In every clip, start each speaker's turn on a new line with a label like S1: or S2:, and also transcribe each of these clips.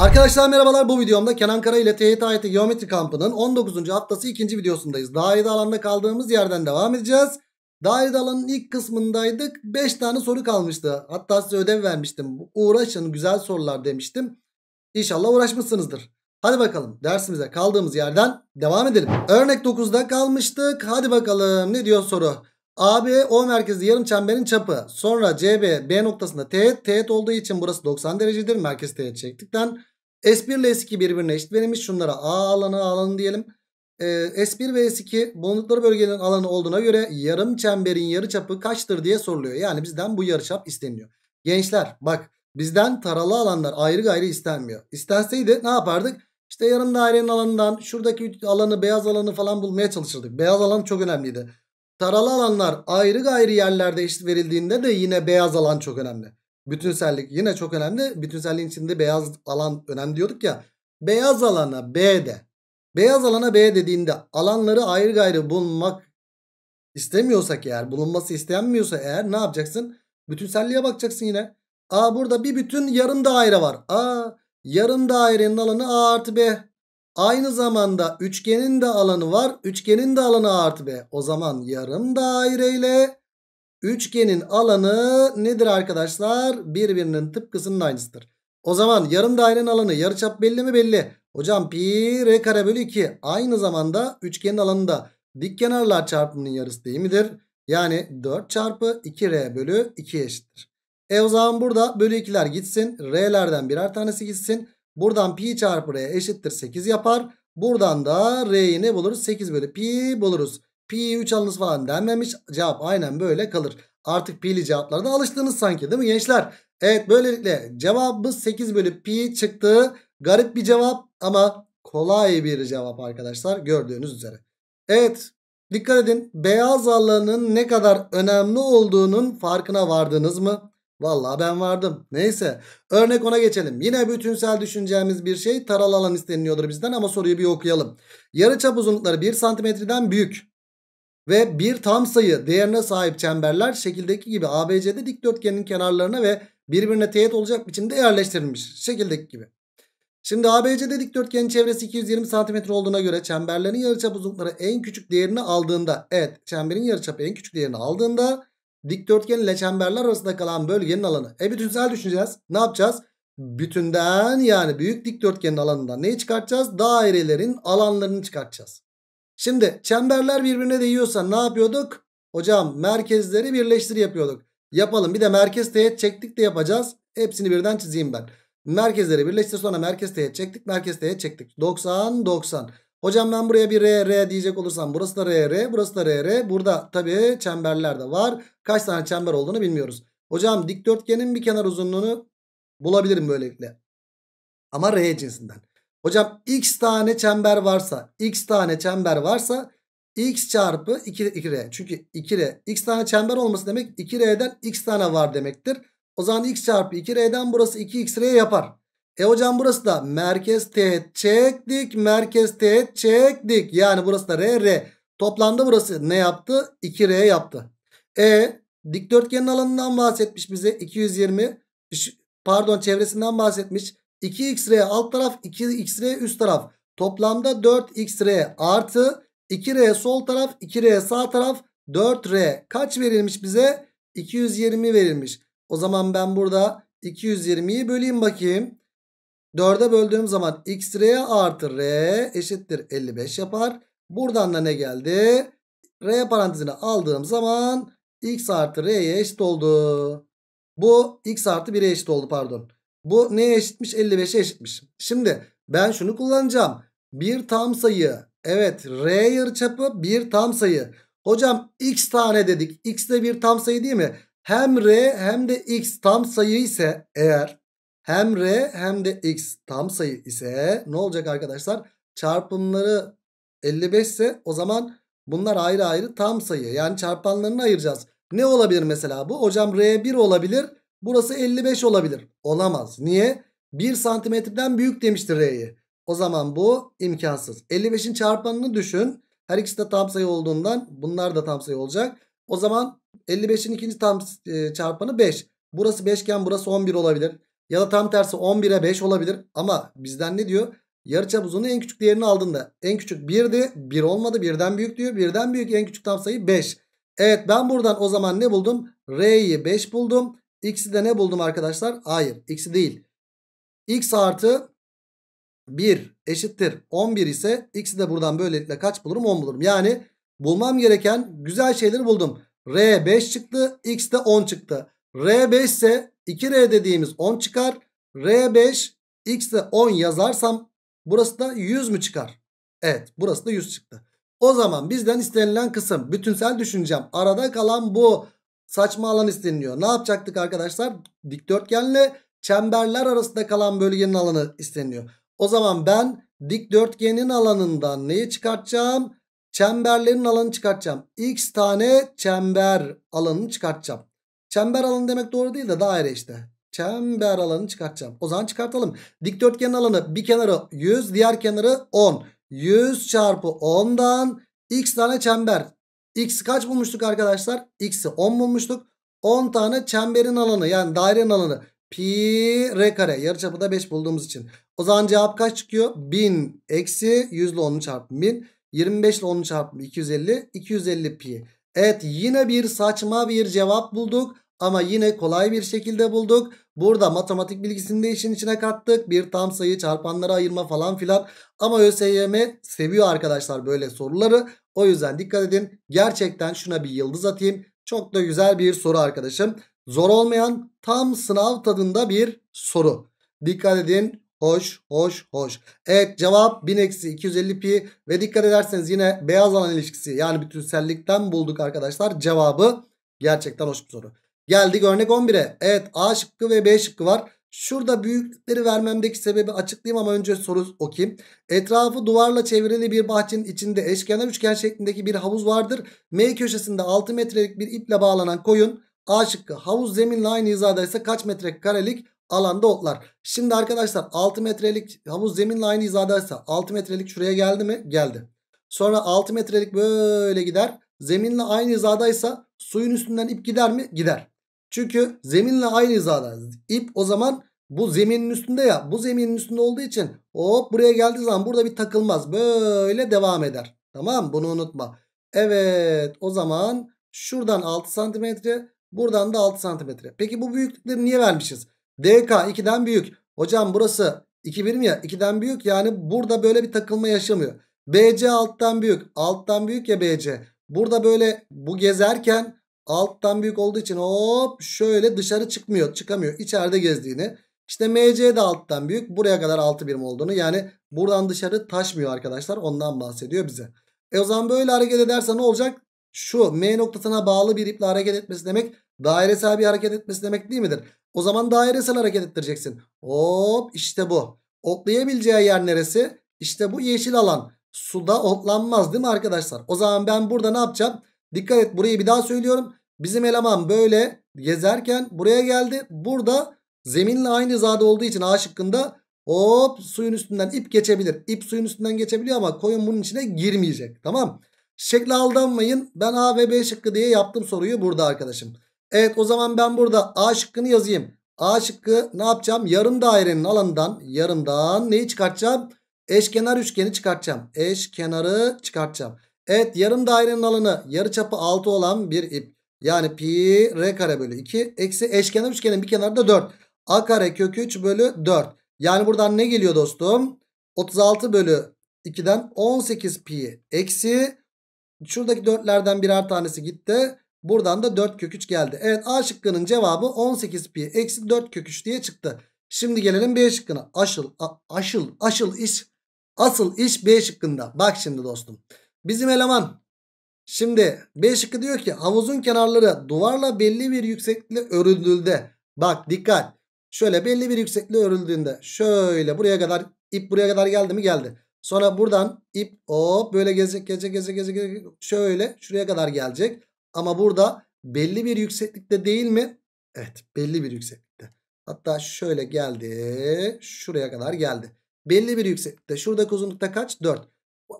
S1: Arkadaşlar merhabalar bu videomda Kenan Kara ile TYT Geometri Kampı'nın 19. haftası 2. videosundayız. Dairede alanda kaldığımız yerden devam edeceğiz. Dairede alanın ilk kısmındaydık. 5 tane soru kalmıştı. Hatta size ödev vermiştim. Uğraşın güzel sorular demiştim. İnşallah uğraşmışsınızdır. Hadi bakalım dersimize kaldığımız yerden devam edelim. Örnek 9'da kalmıştık. Hadi bakalım ne diyor soru? AB O merkezli yarım çemberin çapı. Sonra CB B noktasında teğet. Teğet olduğu için burası 90 derecedir. Merkez teğet çektikten S1 ile S2 birbirine eşit verilmiş. Şunlara A alanı A alanı diyelim. E, ee, S1 ve S2 bulundukları bölgenin alanı olduğuna göre yarım çemberin yarıçapı kaçtır diye soruluyor. Yani bizden bu yarıçap isteniliyor. Gençler bak bizden taralı alanlar ayrı gayrı istenmiyor. İstenseydi ne yapardık? İşte yarım dairenin alanından şuradaki alanı beyaz alanı falan bulmaya çalışırdık. Beyaz alan çok önemliydi. Taralı alanlar ayrı gayrı yerlerde eşit verildiğinde de yine beyaz alan çok önemli. Bütünsellik yine çok önemli. Bütünselliğin içinde beyaz alan önemli diyorduk ya. Beyaz alana B de. Beyaz alana B dediğinde alanları ayrı gayrı bulmak istemiyorsak eğer bulunması istenmiyorsa eğer ne yapacaksın? Bütünselliğe bakacaksın yine. A burada bir bütün yarım daire var. A yarım dairenin alanı A artı B. Aynı zamanda üçgenin de alanı var. Üçgenin de alanı A artı B. O zaman yarım daire ile Üçgenin alanı nedir arkadaşlar? Birbirinin tıpkısının aynısıdır. O zaman yarım dairenin alanı yarıçap belli mi? Belli. Hocam pi r kare bölü 2 aynı zamanda üçgenin alanında dik kenarlar çarpımının yarısı değil midir? Yani 4 çarpı 2r bölü 2 eşittir. E o zaman burada bölü 2'ler gitsin. R'lerden birer tanesi gitsin. Buradan pi çarpı r eşittir 8 yapar. Buradan da r'yi ne buluruz? 8 bölü pi buluruz. Pi'yi 3 alınız falan denmemiş. Cevap aynen böyle kalır. Artık P'li cevaplarda alıştınız sanki değil mi gençler? Evet böylelikle cevabımız 8 bölü pi çıktı. Garip bir cevap ama kolay bir cevap arkadaşlar gördüğünüz üzere. Evet dikkat edin beyaz alanın ne kadar önemli olduğunun farkına vardınız mı? Vallahi ben vardım. Neyse örnek ona geçelim. Yine bütünsel düşüneceğimiz bir şey taralı alan isteniliyordur bizden ama soruyu bir okuyalım. Yarı çap uzunlukları 1 santimetreden büyük ve bir tam sayı değerine sahip çemberler şekildeki gibi ABC'de dikdörtgenin kenarlarına ve birbirine teğet olacak biçimde yerleştirilmiş şekildeki gibi. Şimdi ABC'de dikdörtgenin çevresi 220 cm olduğuna göre çemberlerin yarıçap uzunlukları en küçük değerini aldığında evet çemberin yarıçapı en küçük değerini aldığında dikdörtgen ile çemberler arasında kalan bölgenin alanı. E bütünsel düşüneceğiz. Ne yapacağız? Bütünden yani büyük dikdörtgenin alanından neyi çıkartacağız? Dairelerin alanlarını çıkartacağız. Şimdi çemberler birbirine değiyorsa ne yapıyorduk? Hocam merkezleri birleştir yapıyorduk. Yapalım bir de merkez teğet çektik de yapacağız. Hepsini birden çizeyim ben. Merkezleri birleştir sonra merkez teğet çektik merkez teğet çektik. 90 90. Hocam ben buraya bir R R diyecek olursam burası da R R burası da R R. Burada tabi çemberler de var. Kaç tane çember olduğunu bilmiyoruz. Hocam dikdörtgenin bir kenar uzunluğunu bulabilirim böylelikle. Ama R cinsinden. Hocam x tane çember varsa x tane çember varsa x çarpı 2, 2r. Çünkü 2r x tane çember olması demek 2r'den x tane var demektir. O zaman x çarpı 2r'den burası 2xr yapar. E hocam burası da merkez teğet çektik. Merkez teğet çektik. Yani burası da r r. Toplamda burası ne yaptı? 2r yaptı. E dikdörtgenin alanından bahsetmiş bize 220 pardon çevresinden bahsetmiş. 2xr alt taraf 2xr üst taraf. Toplamda 4xr artı 2r sol taraf 2r sağ taraf 4r. Kaç verilmiş bize? 220 verilmiş. O zaman ben burada 220'yi böleyim bakayım. 4'e böldüğüm zaman xr artı r eşittir 55 yapar. Buradan da ne geldi? R parantezine aldığım zaman x artı r'ye eşit oldu. Bu x artı 1'e eşit oldu pardon. Bu neye eşitmiş? 55'e eşitmiş. Şimdi ben şunu kullanacağım. Bir tam sayı. Evet R yarıçapı bir tam sayı. Hocam x tane dedik. X de bir tam sayı değil mi? Hem R hem de x tam sayı ise eğer hem R hem de x tam sayı ise ne olacak arkadaşlar? Çarpımları 55 ise o zaman bunlar ayrı ayrı tam sayı. Yani çarpanlarını ayıracağız. Ne olabilir mesela bu? Hocam R1 olabilir. Burası 55 olabilir. Olamaz. Niye? 1 santimetreden büyük demiştir R'yi. O zaman bu imkansız. 55'in çarpanını düşün. Her ikisi de tam sayı olduğundan bunlar da tam sayı olacak. O zaman 55'in ikinci tam e, çarpanı 5. Burası 5 iken burası 11 olabilir. Ya da tam tersi 11'e 5 olabilir. Ama bizden ne diyor? Yarıçap uzunluğu en küçük değerini aldığında. En küçük 1'di. 1 olmadı. 1'den büyük diyor. 1'den büyük en küçük tam sayı 5. Evet ben buradan o zaman ne buldum? R'yi 5 buldum. X'i de ne buldum arkadaşlar? Hayır X'i değil. X artı 1 eşittir 11 ise X'i de buradan böylelikle kaç bulurum? 10 bulurum. Yani bulmam gereken güzel şeyleri buldum. R 5 çıktı. X de 10 çıktı. R 5 ise 2R dediğimiz 10 çıkar. R 5 X de 10 yazarsam burası da 100 mü çıkar? Evet burası da 100 çıktı. O zaman bizden istenilen kısım bütünsel düşüneceğim. Arada kalan bu saçma alan isteniliyor. Ne yapacaktık arkadaşlar? Dikdörtgenle çemberler arasında kalan bölgenin alanı isteniliyor. O zaman ben dikdörtgenin alanından neyi çıkartacağım? Çemberlerin alanını çıkartacağım. X tane çember alanını çıkartacağım. Çember alanı demek doğru değil de daire işte. Çember alanını çıkartacağım. O zaman çıkartalım. Dikdörtgenin alanı bir kenarı 100 diğer kenarı 10. 100 çarpı 10'dan x tane çember. X'i kaç bulmuştuk arkadaşlar? X'i 10 bulmuştuk. 10 tane çemberin alanı yani dairenin alanı pi r kare yarıçapı da 5 bulduğumuz için. O zaman cevap kaç çıkıyor? 1000 eksi 100 ile 10'u çarpın 1000. 25 ile 10'u çarpın 250. 250 pi. Evet yine bir saçma bir cevap bulduk. Ama yine kolay bir şekilde bulduk. Burada matematik bilgisini de işin içine kattık. Bir tam sayı çarpanlara ayırma falan filan. Ama ÖSYM seviyor arkadaşlar böyle soruları. O yüzden dikkat edin. Gerçekten şuna bir yıldız atayım. Çok da güzel bir soru arkadaşım. Zor olmayan tam sınav tadında bir soru. Dikkat edin. Hoş, hoş, hoş. Evet cevap 1000-250 pi ve dikkat ederseniz yine beyaz alan ilişkisi yani bütünsellikten bulduk arkadaşlar. Cevabı gerçekten hoş bir soru. Geldik örnek 11'e. Evet A şıkkı ve B şıkkı var. Şurada büyüklükleri vermemdeki sebebi açıklayayım ama önce soru okuyayım. Etrafı duvarla çevrili bir bahçenin içinde eşkenar üçgen şeklindeki bir havuz vardır. M köşesinde 6 metrelik bir iple bağlanan koyun. A şıkkı havuz zeminle aynı hizada kaç metre karelik alanda otlar. Şimdi arkadaşlar 6 metrelik havuz zeminle aynı hizadaysa 6 metrelik şuraya geldi mi? Geldi. Sonra 6 metrelik böyle gider. Zeminle aynı hizadaysa suyun üstünden ip gider mi? Gider. Çünkü zeminle aynı hizada. İp o zaman bu zeminin üstünde ya. Bu zeminin üstünde olduğu için hop buraya geldiği zaman burada bir takılmaz. Böyle devam eder. Tamam bunu unutma. Evet o zaman şuradan 6 santimetre buradan da 6 santimetre. Peki bu büyüklükleri niye vermişiz? DK 2'den büyük. Hocam burası 2 birim ya 2'den büyük yani burada böyle bir takılma yaşamıyor. BC alttan büyük. Alttan büyük ya BC. Burada böyle bu gezerken Alttan büyük olduğu için hop şöyle dışarı çıkmıyor. Çıkamıyor. İçeride gezdiğini. İşte MC de alttan büyük. Buraya kadar 6 birim olduğunu. Yani buradan dışarı taşmıyor arkadaşlar. Ondan bahsediyor bize. E o zaman böyle hareket ederse ne olacak? Şu M noktasına bağlı bir iple hareket etmesi demek dairesel bir hareket etmesi demek değil midir? O zaman dairesel hareket ettireceksin. Hop işte bu. Otlayabileceği yer neresi? İşte bu yeşil alan. Suda otlanmaz değil mi arkadaşlar? O zaman ben burada ne yapacağım? Dikkat et burayı bir daha söylüyorum. Bizim eleman böyle gezerken buraya geldi. Burada zeminle aynı hizada olduğu için A şıkkında hop suyun üstünden ip geçebilir. İp suyun üstünden geçebiliyor ama koyun bunun içine girmeyecek. Tamam. Şekle aldanmayın. Ben A ve B şıkkı diye yaptım soruyu burada arkadaşım. Evet o zaman ben burada A şıkkını yazayım. A şıkkı ne yapacağım? Yarım dairenin alanından yarımdan neyi çıkartacağım? Eşkenar üçgeni çıkartacağım. Eşkenarı çıkartacağım. Evet yarım dairenin alanı yarıçapı 6 olan bir ip. Yani pi r kare bölü 2 eksi eşkenar üçgenin bir kenarı da 4. A kare kök 3 bölü 4. Yani buradan ne geliyor dostum? 36 bölü 2'den 18 pi eksi şuradaki 4'lerden birer tanesi gitti. Buradan da 4 kök 3 geldi. Evet A şıkkının cevabı 18 pi eksi 4 kök 3 diye çıktı. Şimdi gelelim B şıkkına. Aşıl, a, aşıl, aşıl iş. Asıl iş B şıkkında. Bak şimdi dostum. Bizim eleman Şimdi B şıkkı diyor ki havuzun kenarları duvarla belli bir yükseklikle örüldüğünde. Bak dikkat. Şöyle belli bir yükseklikle örüldüğünde. Şöyle buraya kadar ip buraya kadar geldi mi geldi. Sonra buradan ip hop böyle gezecek gezecek gezecek gezecek. Şöyle şuraya kadar gelecek. Ama burada belli bir yükseklikte değil mi? Evet belli bir yükseklikte. Hatta şöyle geldi. Şuraya kadar geldi. Belli bir yükseklikte. Şuradaki uzunlukta kaç? 4.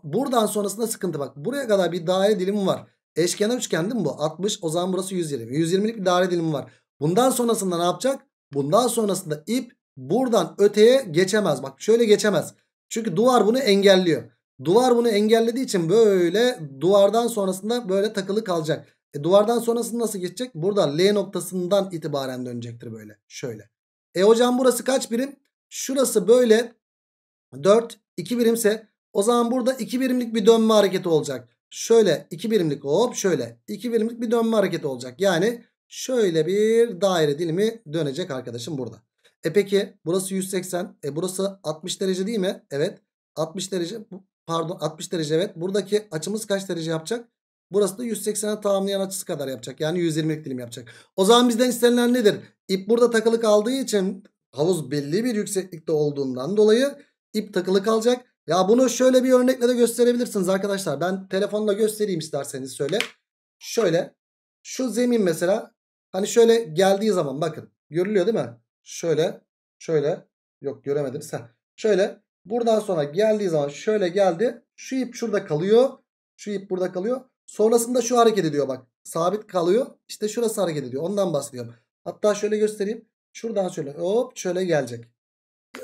S1: Buradan sonrasında sıkıntı bak. Buraya kadar bir daire dilimi var. Eşkenar üçgen değil mi bu? 60 o zaman burası 120. 120'lik bir daire dilimi var. Bundan sonrasında ne yapacak? Bundan sonrasında ip buradan öteye geçemez. Bak şöyle geçemez. Çünkü duvar bunu engelliyor. Duvar bunu engellediği için böyle duvardan sonrasında böyle takılı kalacak. E, duvardan sonrası nasıl geçecek? Burada L noktasından itibaren dönecektir böyle. Şöyle. E hocam burası kaç birim? Şurası böyle 4, 2 birimse o zaman burada 2 birimlik bir dönme hareketi olacak. Şöyle 2 birimlik hop şöyle 2 birimlik bir dönme hareketi olacak. Yani şöyle bir daire dilimi dönecek arkadaşım burada. E peki burası 180. E burası 60 derece değil mi? Evet. 60 derece pardon 60 derece evet. Buradaki açımız kaç derece yapacak? Burası da 180'e tamamlayan açısı kadar yapacak. Yani 120'lik dilim yapacak. O zaman bizden istenilen nedir? İp burada takılı kaldığı için havuz belli bir yükseklikte olduğundan dolayı ip takılı kalacak. Ya bunu şöyle bir örnekle de gösterebilirsiniz arkadaşlar. Ben telefonla göstereyim isterseniz şöyle. Şöyle şu zemin mesela hani şöyle geldiği zaman bakın görülüyor değil mi? Şöyle şöyle yok göremedim sen. Şöyle buradan sonra geldiği zaman şöyle geldi. Şu ip şurada kalıyor. Şu ip burada kalıyor. Sonrasında şu hareket ediyor bak. Sabit kalıyor. İşte şurası hareket ediyor. Ondan bahsediyorum. Hatta şöyle göstereyim. Şuradan şöyle hop şöyle gelecek.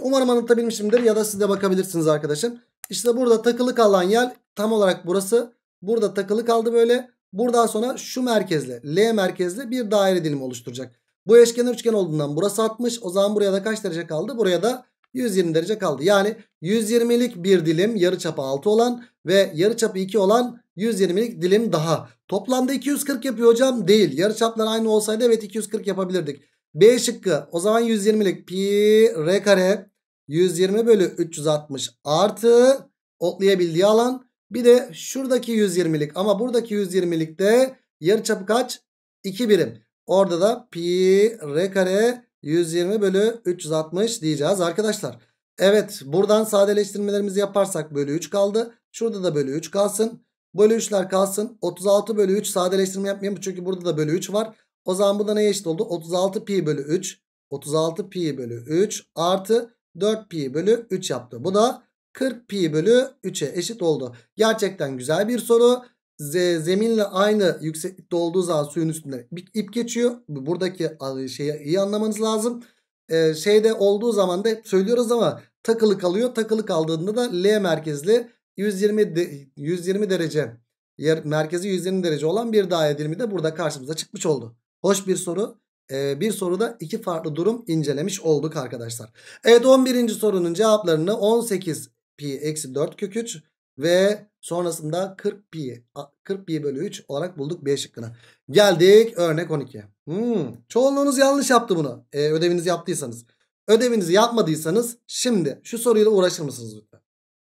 S1: Umarım anlatabilmişimdir ya da siz de bakabilirsiniz arkadaşım. İşte burada takılı kalan yer tam olarak burası. Burada takılı kaldı böyle. Buradan sonra şu merkezle L merkezle bir daire dilimi oluşturacak. Bu eşkenar üçgen olduğundan burası 60. O zaman buraya da kaç derece kaldı? Buraya da 120 derece kaldı. Yani 120'lik bir dilim yarıçapı 6 olan ve yarıçapı 2 olan 120'lik dilim daha. Toplamda 240 yapıyor hocam. Değil. Yarıçaplar aynı olsaydı evet 240 yapabilirdik. B şıkkı o zaman 120'lik pi r kare 120 bölü 360 artı otlayabildiği alan. Bir de şuradaki 120'lik ama buradaki 120'likte yarıçapı kaç? 2 birim. Orada da pi r kare 120 bölü 360 diyeceğiz arkadaşlar. Evet buradan sadeleştirmelerimizi yaparsak bölü 3 kaldı. Şurada da bölü 3 kalsın. Bölü 3'ler kalsın. 36 bölü 3 sadeleştirme yapmayalım çünkü burada da bölü 3 var. O zaman bu da neye eşit oldu? 36 pi bölü 3. 36 pi bölü 3 artı 4 pi bölü 3 yaptı. Bu da 40 pi bölü 3'e eşit oldu. Gerçekten güzel bir soru. Z, zeminle aynı yükseklikte olduğu zaman suyun üstünde bir ip geçiyor. Buradaki şeyi iyi anlamanız lazım. Ee, şeyde olduğu zaman da söylüyoruz ama takılı kalıyor. Takılı kaldığında da L merkezli 120 de, 120 derece yer merkezi 120 derece olan bir daire dilimi de burada karşımıza çıkmış oldu. Hoş bir soru. Ee, bir soruda iki farklı durum incelemiş olduk arkadaşlar. Evet 11. sorunun cevaplarını 18 pi eksi 4 kök 3 ve sonrasında 40 pi 40 pi bölü 3 olarak bulduk B şıkkına. Geldik örnek 12'ye. Hmm, çoğunluğunuz yanlış yaptı bunu. Ee, ödevinizi yaptıysanız. Ödevinizi yapmadıysanız şimdi şu soruyla uğraşır mısınız lütfen?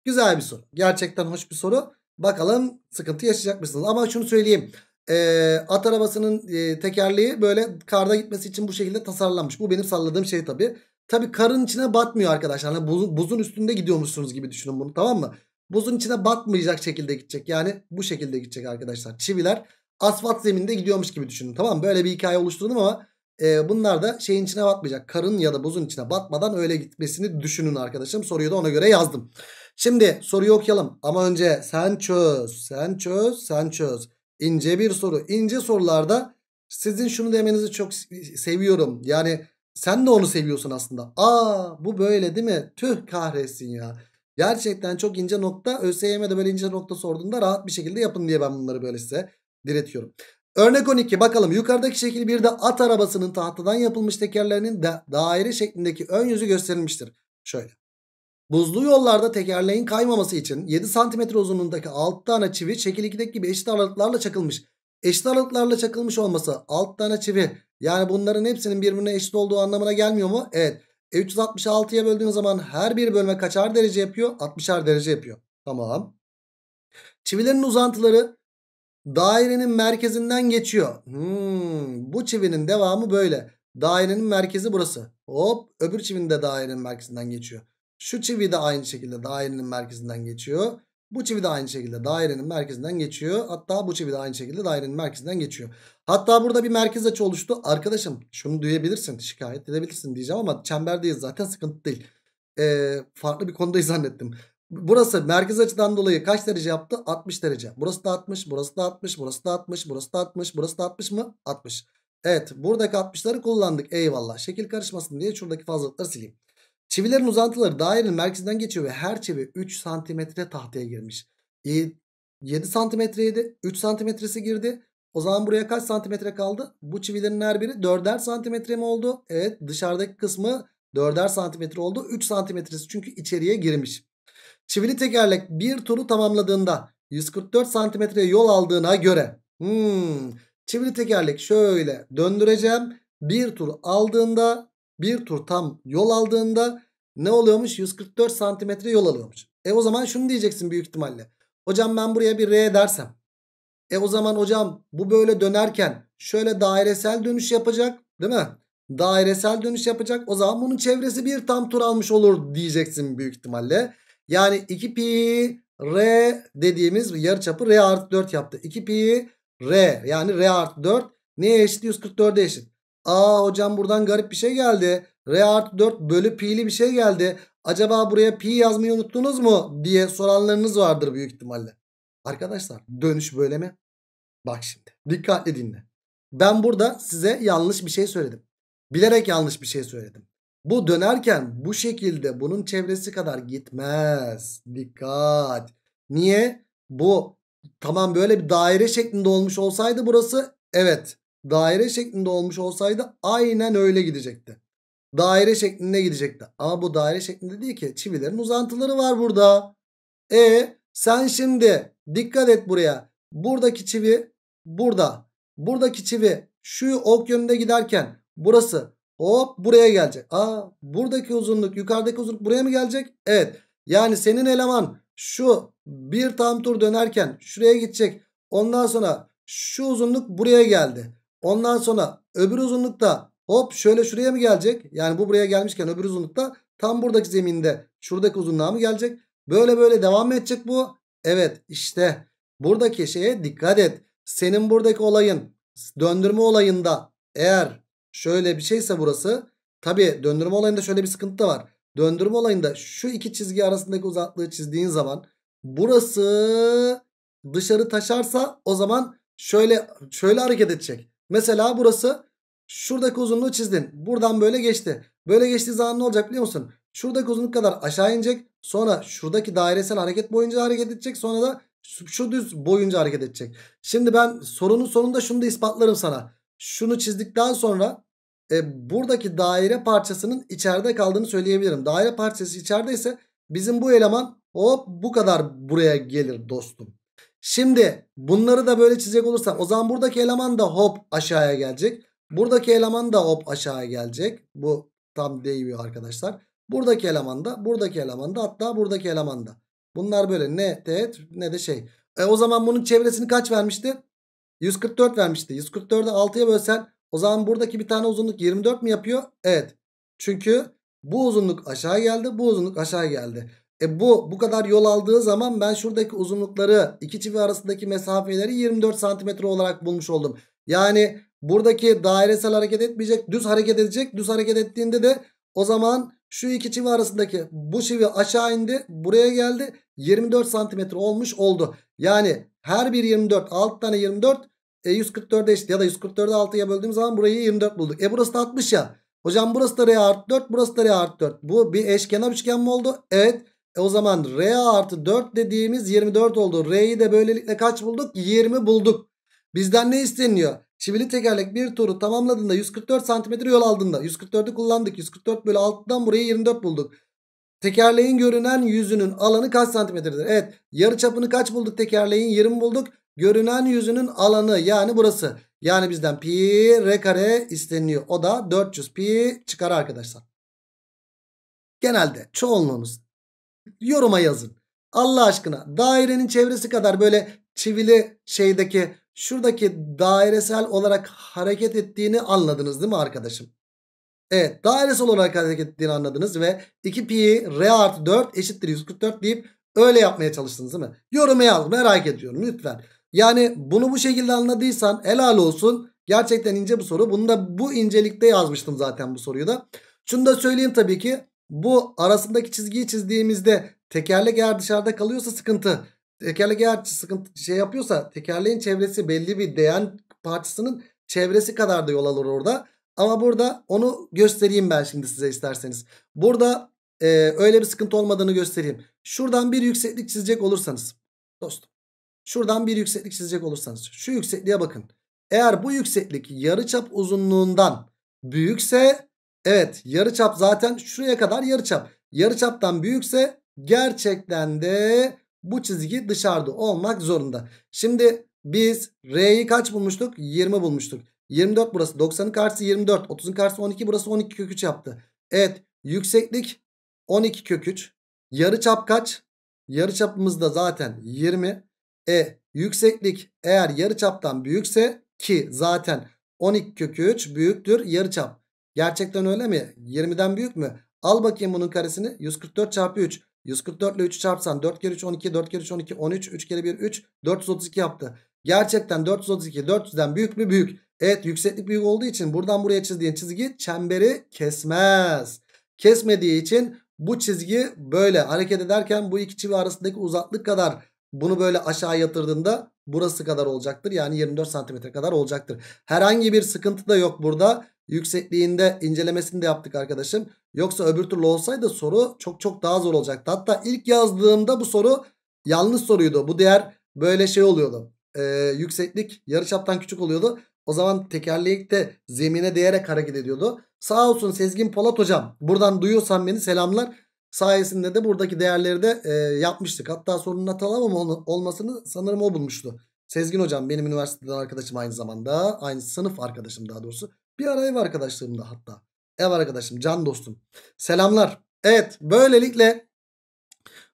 S1: Güzel bir soru. Gerçekten hoş bir soru. Bakalım sıkıntı yaşayacak mısınız? Ama şunu söyleyeyim e, at arabasının e, tekerleği böyle karda gitmesi için bu şekilde tasarlanmış. Bu benim salladığım şey tabi. Tabi karın içine batmıyor arkadaşlar. Yani buz, buzun üstünde gidiyormuşsunuz gibi düşünün bunu tamam mı? Buzun içine batmayacak şekilde gidecek. Yani bu şekilde gidecek arkadaşlar. Çiviler asfalt zeminde gidiyormuş gibi düşünün tamam mı? Böyle bir hikaye oluşturdum ama e, bunlar da şeyin içine batmayacak. Karın ya da buzun içine batmadan öyle gitmesini düşünün arkadaşım. Soruyu da ona göre yazdım. Şimdi soruyu okuyalım ama önce sen çöz, sen çöz, sen çöz. Ince bir soru. İnce sorularda sizin şunu demenizi çok seviyorum. Yani sen de onu seviyorsun aslında. Aa bu böyle değil mi? Tüh kahretsin ya. Gerçekten çok ince nokta. ÖSYM'de böyle ince nokta sorduğunda rahat bir şekilde yapın diye ben bunları böyle size diretiyorum. Örnek 12 bakalım yukarıdaki şekil bir de at arabasının tahtadan yapılmış tekerlerinin da daire şeklindeki ön yüzü gösterilmiştir. Şöyle Buzlu yollarda tekerleğin kaymaması için 7 cm uzunluğundaki 6 tane çivi şekil 2'deki gibi eşit aralıklarla çakılmış. Eşit aralıklarla çakılmış olması 6 tane çivi yani bunların hepsinin birbirine eşit olduğu anlamına gelmiyor mu? Evet. E 366'ya böldüğün zaman her bir bölme kaçar derece yapıyor? 60'ar derece yapıyor. Tamam. Çivilerin uzantıları dairenin merkezinden geçiyor. Hmm, bu çivinin devamı böyle. Dairenin merkezi burası. Hop öbür çivinin de dairenin merkezinden geçiyor. Şu çivi de aynı şekilde dairenin merkezinden geçiyor. Bu çivi de aynı şekilde dairenin merkezinden geçiyor. Hatta bu çivi de aynı şekilde dairenin merkezinden geçiyor. Hatta burada bir merkez açı oluştu. Arkadaşım şunu duyabilirsin şikayet edebilirsin diyeceğim ama çemberdeyiz zaten sıkıntı değil. Ee, farklı bir konudayı zannettim. Burası merkez açıdan dolayı kaç derece yaptı? 60 derece. Burası da 60, burası da 60, burası da 60, burası da 60, burası da 60 mı? 60. Evet buradaki 60'ları kullandık eyvallah. Şekil karışmasın diye şuradaki fazlalıkları sileyim. Çivilerin uzantıları dairenin merkezinden geçiyor ve her çivi 3 santimetre tahtaya girmiş. 7 santimetreydi. 3 santimetresi girdi. O zaman buraya kaç santimetre kaldı? Bu çivilerin her biri 4'er santimetre mi oldu? Evet dışarıdaki kısmı 4'er santimetre oldu. 3 santimetresi çünkü içeriye girmiş. Çivili tekerlek bir turu tamamladığında 144 santimetre yol aldığına göre hmm, çivili tekerlek şöyle döndüreceğim. Bir tur aldığında bir tur tam yol aldığında ne oluyormuş? 144 santimetre yol alıyormuş. E o zaman şunu diyeceksin büyük ihtimalle. Hocam ben buraya bir R dersem. E o zaman hocam bu böyle dönerken şöyle dairesel dönüş yapacak değil mi? Dairesel dönüş yapacak. O zaman bunun çevresi bir tam tur almış olur diyeceksin büyük ihtimalle. Yani 2 pi R dediğimiz yarıçapı R artı 4 yaptı. 2 pi R yani R artı 4 neye eşit? 144'e eşit. Aa hocam buradan garip bir şey geldi. R artı 4 bölü pi'li bir şey geldi. Acaba buraya pi yazmayı unuttunuz mu diye soranlarınız vardır büyük ihtimalle. Arkadaşlar dönüş böyle mi? Bak şimdi dikkatli dinle. Ben burada size yanlış bir şey söyledim. Bilerek yanlış bir şey söyledim. Bu dönerken bu şekilde bunun çevresi kadar gitmez. Dikkat. Niye? Bu tamam böyle bir daire şeklinde olmuş olsaydı burası evet daire şeklinde olmuş olsaydı aynen öyle gidecekti. Daire şeklinde gidecekti. Ama bu daire şeklinde değil ki çivilerin uzantıları var burada. E sen şimdi dikkat et buraya. Buradaki çivi burada. Buradaki çivi şu ok yönünde giderken burası hop buraya gelecek. Aa buradaki uzunluk yukarıdaki uzunluk buraya mı gelecek? Evet. Yani senin eleman şu bir tam tur dönerken şuraya gidecek. Ondan sonra şu uzunluk buraya geldi. Ondan sonra öbür uzunlukta hop şöyle şuraya mı gelecek? Yani bu buraya gelmişken öbür uzunlukta tam buradaki zeminde şuradaki uzunluğa mı gelecek? Böyle böyle devam edecek bu? Evet işte buradaki şeye dikkat et. Senin buradaki olayın döndürme olayında eğer şöyle bir şeyse burası tabi döndürme olayında şöyle bir sıkıntı da var. Döndürme olayında şu iki çizgi arasındaki uzaklığı çizdiğin zaman burası dışarı taşarsa o zaman şöyle şöyle hareket edecek. Mesela burası şuradaki uzunluğu çizdin. Buradan böyle geçti. Böyle geçtiği zaman ne olacak biliyor musun? Şuradaki uzunluk kadar aşağı inecek. Sonra şuradaki dairesel hareket boyunca hareket edecek. Sonra da şu düz boyunca hareket edecek. Şimdi ben sorunun sonunda şunu da ispatlarım sana. Şunu çizdikten sonra e, buradaki daire parçasının içeride kaldığını söyleyebilirim. Daire parçası içerideyse bizim bu eleman hop bu kadar buraya gelir dostum. Şimdi bunları da böyle çizecek olursam o zaman buradaki eleman da hop aşağıya gelecek. Buradaki eleman da hop aşağıya gelecek. Bu tam değmiyor arkadaşlar. Buradaki eleman da buradaki eleman da hatta buradaki eleman da. Bunlar böyle ne teğet ne de şey. E, o zaman bunun çevresini kaç vermişti? 144 vermişti. 144'ü 6'ya bölsen o zaman buradaki bir tane uzunluk 24 mi yapıyor? Evet. Çünkü bu uzunluk aşağı geldi bu uzunluk aşağı geldi. E bu bu kadar yol aldığı zaman ben şuradaki uzunlukları iki çivi arasındaki mesafeleri 24 santimetre olarak bulmuş oldum. Yani buradaki dairesel hareket etmeyecek düz hareket edecek. Düz hareket ettiğinde de o zaman şu iki çivi arasındaki bu çivi aşağı indi buraya geldi 24 santimetre olmuş oldu. Yani her bir 24 6 tane 24 e 144'e eşit ya da 144'ü 6'ya böldüğüm zaman burayı 24 bulduk. E burası da 60 ya. Hocam burası da R artı 4 burası da R artı 4. Bu bir eşkenar üçgen mi oldu? Evet. E o zaman R artı 4 dediğimiz 24 oldu. R'yi de böylelikle kaç bulduk? 20 bulduk. Bizden ne isteniyor? Çivili tekerlek bir turu tamamladığında 144 cm yol aldığında 144'ü kullandık. 144 bölü 6'dan burayı 24 bulduk. Tekerleğin görünen yüzünün alanı kaç santimetredir? Evet yarı çapını kaç bulduk tekerleğin? 20 bulduk. Görünen yüzünün alanı yani burası. Yani bizden pi r kare isteniyor. O da 400 pi çıkar arkadaşlar. Genelde çoğunluğunuz yoruma yazın. Allah aşkına dairenin çevresi kadar böyle çivili şeydeki şuradaki dairesel olarak hareket ettiğini anladınız değil mi arkadaşım? Evet dairesel olarak hareket ettiğini anladınız ve 2 pi r artı 4 eşittir 144 deyip öyle yapmaya çalıştınız değil mi? Yoruma yaz merak ediyorum lütfen. Yani bunu bu şekilde anladıysan helal olsun. Gerçekten ince bu soru. Bunu da bu incelikte yazmıştım zaten bu soruyu da. Şunu da söyleyeyim tabii ki bu arasındaki çizgiyi çizdiğimizde tekerlek eğer dışarıda kalıyorsa sıkıntı. Tekerlek eğer sıkıntı şey yapıyorsa tekerleğin çevresi belli bir değen parçasının çevresi kadar da yol alır orada. Ama burada onu göstereyim ben şimdi size isterseniz. Burada e, öyle bir sıkıntı olmadığını göstereyim. Şuradan bir yükseklik çizecek olursanız dostum. Şuradan bir yükseklik çizecek olursanız şu yüksekliğe bakın. Eğer bu yükseklik yarıçap uzunluğundan büyükse Evet yarıçap zaten şuraya kadar yarıçap. Yarıçaptan büyükse gerçekten de bu çizgi dışarıda olmak zorunda. Şimdi biz R'yi kaç bulmuştuk? 20 bulmuştuk. 24 burası 90'ın karşısı 24. 30'un karşısı 12 burası 12 kök 3 yaptı. Evet yükseklik 12 kök 3. Yarıçap kaç? Yarıçapımız da zaten 20. E yükseklik eğer yarıçaptan büyükse ki zaten 12 kök 3 büyüktür yarıçap. Gerçekten öyle mi? 20'den büyük mü? Al bakayım bunun karesini. 144 çarpı 3. 144 ile 3'ü çarpsan 4 kere 3 12, 4 kere 3 12, 13, 3 kere 1 3, 432 yaptı. Gerçekten 432 400'den büyük mü? Büyük. Evet yükseklik büyük olduğu için buradan buraya çizdiğin çizgi çemberi kesmez. Kesmediği için bu çizgi böyle hareket ederken bu iki çivi arasındaki uzaklık kadar bunu böyle aşağı yatırdığında burası kadar olacaktır. Yani 24 santimetre kadar olacaktır. Herhangi bir sıkıntı da yok burada. Yüksekliğinde incelemesini de yaptık arkadaşım. Yoksa öbür türlü olsaydı soru çok çok daha zor olacaktı. Hatta ilk yazdığımda bu soru yanlış soruydu. Bu değer böyle şey oluyordu. Ee, yükseklik yarıçaptan küçük oluyordu. O zaman tekerlek de zemine değerek hareket ediyordu. Sağ olsun Sezgin Polat hocam. Buradan duyuyorsan beni selamlar sayesinde de buradaki değerleri de e, yapmıştık. Hatta sorunun hatalamam olmasını sanırım o bulmuştu. Sezgin hocam benim üniversiteden arkadaşım aynı zamanda. Aynı sınıf arkadaşım daha doğrusu. Bir ara ev arkadaşlığım da hatta. Ev arkadaşım, can dostum. Selamlar. Evet böylelikle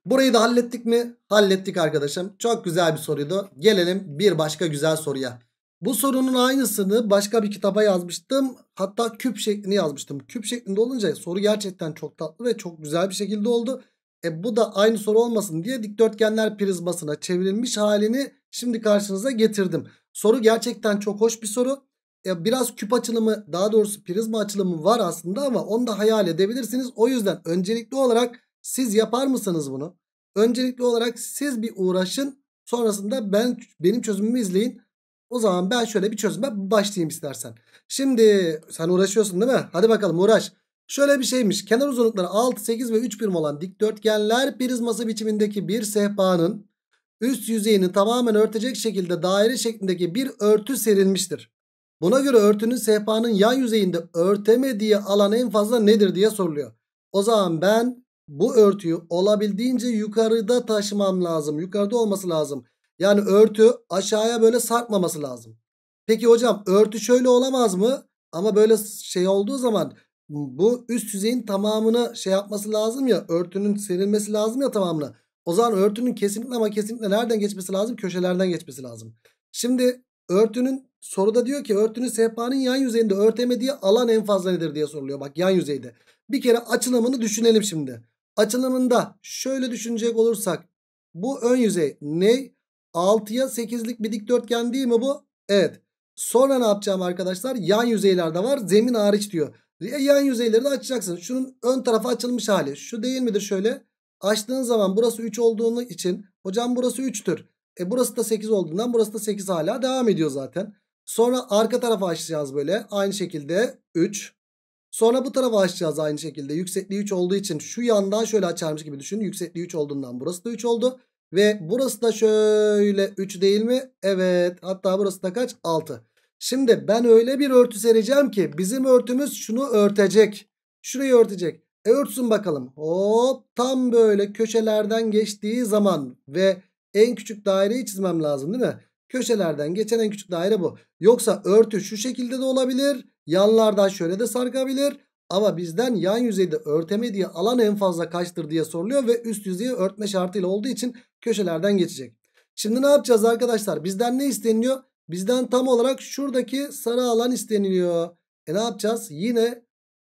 S1: burayı da hallettik mi? Hallettik arkadaşım. Çok güzel bir soruydu. Gelelim bir başka güzel soruya. Bu sorunun aynısını başka bir kitaba yazmıştım. Hatta küp şeklini yazmıştım. Küp şeklinde olunca soru gerçekten çok tatlı ve çok güzel bir şekilde oldu. E bu da aynı soru olmasın diye dikdörtgenler prizmasına çevrilmiş halini şimdi karşınıza getirdim. Soru gerçekten çok hoş bir soru. E biraz küp açılımı daha doğrusu prizma açılımı var aslında ama onu da hayal edebilirsiniz. O yüzden öncelikli olarak siz yapar mısınız bunu? Öncelikli olarak siz bir uğraşın. Sonrasında ben benim çözümümü izleyin. O zaman ben şöyle bir çözüme başlayayım istersen. Şimdi sen uğraşıyorsun değil mi? Hadi bakalım uğraş. Şöyle bir şeymiş. Kenar uzunlukları 6, 8 ve 3 birim olan dikdörtgenler prizması biçimindeki bir sehpanın üst yüzeyini tamamen örtecek şekilde daire şeklindeki bir örtü serilmiştir. Buna göre örtünün sehpanın yan yüzeyinde örtemediği alan en fazla nedir diye soruluyor. O zaman ben bu örtüyü olabildiğince yukarıda taşımam lazım. Yukarıda olması lazım. Yani örtü aşağıya böyle sarkmaması lazım. Peki hocam örtü şöyle olamaz mı? Ama böyle şey olduğu zaman bu üst yüzeyin tamamını şey yapması lazım ya örtünün serilmesi lazım ya tamamına. O zaman örtünün kesinlikle ama kesinlikle nereden geçmesi lazım? Köşelerden geçmesi lazım. Şimdi örtünün soruda diyor ki örtünün sehpanın yan yüzeyinde örtemediği alan en fazla nedir diye soruluyor. Bak yan yüzeyde. Bir kere açılımını düşünelim şimdi. Açılımında şöyle düşünecek olursak bu ön yüzey ne? 6'ya 8'lik bir dikdörtgen değil mi bu? Evet. Sonra ne yapacağım arkadaşlar? Yan yüzeylerde var. Zemin hariç diyor. E, yan yüzeyleri de açacaksınız. Şunun ön tarafı açılmış hali. Şu değil midir şöyle? Açtığın zaman burası 3 olduğunu için. Hocam burası 3'tür. E burası da 8 olduğundan burası da 8 hala devam ediyor zaten. Sonra arka tarafa açacağız böyle. Aynı şekilde 3. Sonra bu tarafa açacağız aynı şekilde. Yüksekliği 3 olduğu için şu yandan şöyle açarmış gibi düşünün. Yüksekliği 3 olduğundan burası da 3 oldu. Ve burası da şöyle 3 değil mi? Evet. Hatta burası da kaç? 6. Şimdi ben öyle bir örtü sereceğim ki bizim örtümüz şunu örtecek. Şurayı örtecek. E örtsün bakalım. Hop tam böyle köşelerden geçtiği zaman ve en küçük daireyi çizmem lazım değil mi? Köşelerden geçen en küçük daire bu. Yoksa örtü şu şekilde de olabilir. Yanlardan şöyle de sarkabilir. Ama bizden yan yüzeyde örteme diye alan en fazla kaçtır diye soruluyor ve üst yüzeyi örtme şartıyla olduğu için köşelerden geçecek. Şimdi ne yapacağız arkadaşlar? Bizden ne isteniliyor? Bizden tam olarak şuradaki sarı alan isteniliyor. E ne yapacağız? Yine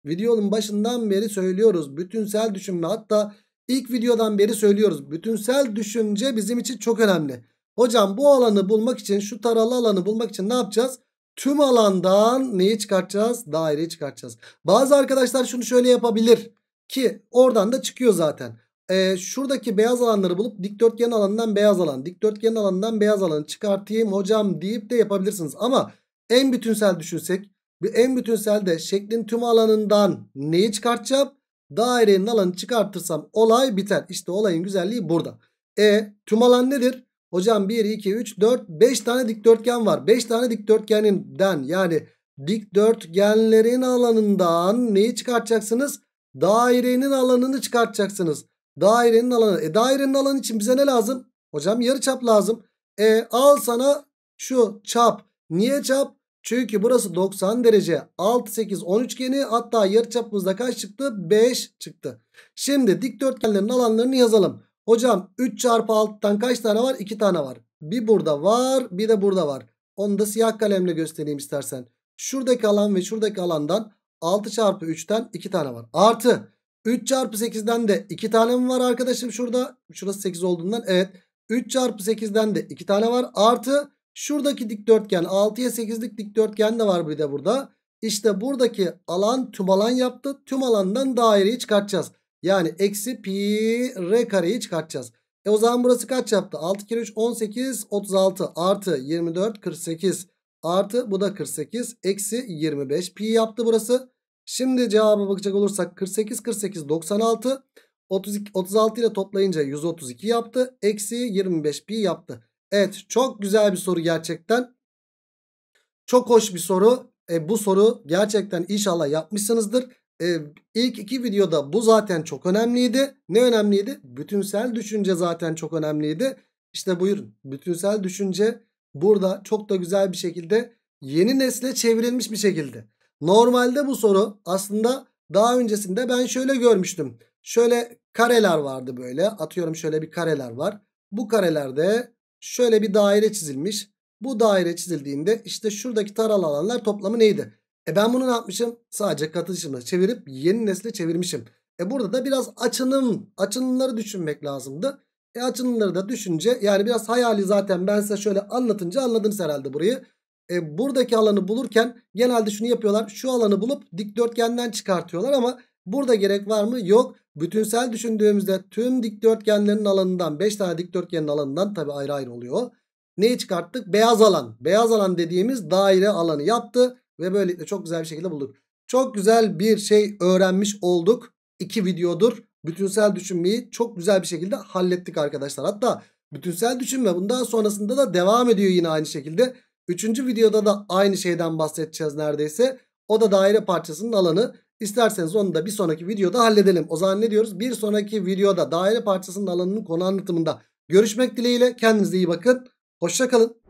S1: videonun başından beri söylüyoruz. Bütünsel düşünme hatta ilk videodan beri söylüyoruz. Bütünsel düşünce bizim için çok önemli. Hocam bu alanı bulmak için şu taralı alanı bulmak için ne yapacağız? Tüm alandan neyi çıkartacağız? Daireyi çıkartacağız. Bazı arkadaşlar şunu şöyle yapabilir. Ki oradan da çıkıyor zaten. Ee, şuradaki beyaz alanları bulup dikdörtgen alanından beyaz alan, dikdörtgen alanından beyaz alanı çıkartayım hocam deyip de yapabilirsiniz. Ama en bütünsel düşünsek en bütünselde şeklin tüm alanından neyi çıkartacağım? Dairenin alanı çıkartırsam olay biter. İşte olayın güzelliği burada. E tüm alan nedir? Hocam 1, 2, 3, 4, 5 tane dikdörtgen var. 5 tane dikdörtgeninden yani dikdörtgenlerin alanından neyi çıkartacaksınız? Dairenin alanını çıkartacaksınız. Dairenin alanı. E dairenin alanı için bize ne lazım? Hocam yarı çap lazım. E al sana şu çap. Niye çap? Çünkü burası 90 derece. 6, 8, 10 üçgeni hatta yarı çapımızda kaç çıktı? 5 çıktı. Şimdi dikdörtgenlerin alanlarını yazalım. Hocam 3 çarpı 6'dan kaç tane var? 2 tane var. Bir burada var bir de burada var. Onu da siyah kalemle göstereyim istersen. Şuradaki alan ve şuradaki alandan 6 çarpı 3'ten 2 tane var. Artı 3 çarpı 8'den de 2 tane mi var arkadaşım şurada? Şurası 8 olduğundan evet. 3 çarpı 8'den de 2 tane var. Artı şuradaki dikdörtgen 6'ya 8'lik dikdörtgen de var bir de burada. İşte buradaki alan tüm alan yaptı. Tüm alandan daireyi çıkartacağız. Yani eksi pi r kareyi çıkartacağız. E o zaman burası kaç yaptı? 6 kere 3 18 36 artı 24 48 artı bu da 48 eksi 25 pi yaptı burası. Şimdi cevaba bakacak olursak 48 48 96 32, 36 ile toplayınca 132 yaptı. Eksi 25 pi yaptı. Evet çok güzel bir soru gerçekten. Çok hoş bir soru. E, bu soru gerçekten inşallah yapmışsınızdır e, ilk iki videoda bu zaten çok önemliydi. Ne önemliydi? Bütünsel düşünce zaten çok önemliydi. İşte buyurun bütünsel düşünce burada çok da güzel bir şekilde yeni nesle çevrilmiş bir şekilde. Normalde bu soru aslında daha öncesinde ben şöyle görmüştüm. Şöyle kareler vardı böyle atıyorum şöyle bir kareler var. Bu karelerde şöyle bir daire çizilmiş. Bu daire çizildiğinde işte şuradaki taralı alanlar toplamı neydi? E ben bunu ne yapmışım? Sadece katılışımla çevirip yeni nesle çevirmişim. E burada da biraz açınım, açınımları düşünmek lazımdı. E açınımları da düşünce yani biraz hayali zaten ben size şöyle anlatınca anladınız herhalde burayı. E buradaki alanı bulurken genelde şunu yapıyorlar. Şu alanı bulup dikdörtgenden çıkartıyorlar ama burada gerek var mı? Yok. Bütünsel düşündüğümüzde tüm dikdörtgenlerin alanından 5 tane dikdörtgenin alanından tabi ayrı ayrı oluyor. Neyi çıkarttık? Beyaz alan. Beyaz alan dediğimiz daire alanı yaptı. Ve böylelikle çok güzel bir şekilde bulduk. Çok güzel bir şey öğrenmiş olduk. İki videodur. Bütünsel düşünmeyi çok güzel bir şekilde hallettik arkadaşlar. Hatta bütünsel düşünme bundan sonrasında da devam ediyor yine aynı şekilde. Üçüncü videoda da aynı şeyden bahsedeceğiz neredeyse. O da daire parçasının alanı. İsterseniz onu da bir sonraki videoda halledelim. O zaman ne diyoruz? Bir sonraki videoda daire parçasının alanının konu anlatımında görüşmek dileğiyle. Kendinize iyi bakın. Hoşçakalın.